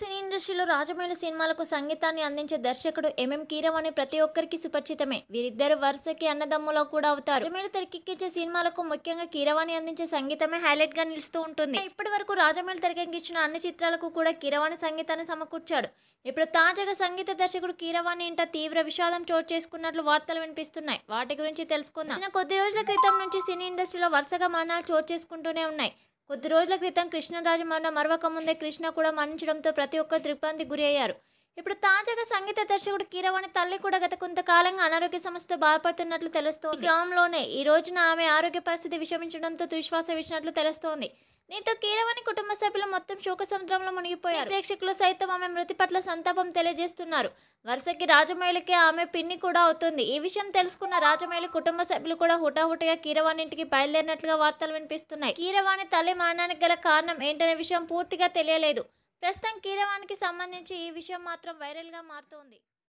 సినీ ఇండస్ట్రీలో రాజమౌళి సినిమాలకు సంగీతాన్ని అందించే దర్శకుడు ఎంఎం కీరవాణి ప్రతి ఒక్కరికి సుపరిచితమే వీరిద్దరు వరుసకి అన్నదమ్ములో కూడా అవుతారు రాజమౌళి తెరకెక్కించే సినిమాలకు ముఖ్యంగా కీరవాణి అందించే సంగీతమే హైలైట్ గా నిలుస్తూ ఉంటుంది ఇప్పటి వరకు రాజమౌళి తెరకెక్కించిన అన్ని చిత్రాలకు కూడా కీరవాణి సంగీతాన్ని సమకూర్చాడు ఇప్పుడు తాజాగా సంగీత దర్శకుడు కీరవాణి ఇంట తీవ్ర విషాదం చోటు చేసుకున్నట్లు వార్తలు వినిపిస్తున్నాయి వాటి గురించి తెలుసుకుందాం కొద్ది రోజుల క్రితం నుంచి సినీ ఇండస్ట్రీలో వరుసగా మరణాలు చోటు చేసుకుంటూనే ఉన్నాయి కొద్ది రోజుల క్రితం కృష్ణరాజు మరణం ముందే కృష్ణ కూడా మరణించడంతో ప్రతి ఒక్కరు గురి గురయ్యారు ఇప్పుడు తాజాగా సంగీత దర్శకుడు కీరవాణి తల్లి కూడా గత కొంతకాలంగా అనారోగ్య సమస్యతో బాధపడుతున్నట్లు తెలుస్తోంది గ్రామంలోనే ఈ రోజున ఆమె ఆరోగ్య పరిస్థితి విషమించడంతో దుశ్వాస విడిచినట్లు తెలుస్తోంది దీంతో కీరవాణి కుటుంబ సభ్యులు మొత్తం శోక సముద్రంలో మునిగిపోయారు ప్రేక్షకులు సైతం ఆమె మృతి పట్ల సంతాపం తెలియజేస్తున్నారు వరుసకి రాజమౌళికి ఆమె పిన్ని కూడా అవుతుంది ఈ విషయం తెలుసుకున్న రాజమౌళి కుటుంబ సభ్యులు కూడా హుటాహుటిగా కీరవాణి ఇంటికి బయలుదేరినట్లుగా వార్తలు వినిపిస్తున్నాయి కీరవాణి తల్లి మరణానికి గల కారణం ఏంటనే విషయం పూర్తిగా తెలియలేదు ప్రస్తుతం కీరవానికి సంబంధించి ఈ విషయం మాత్రం వైరల్గా మారుతోంది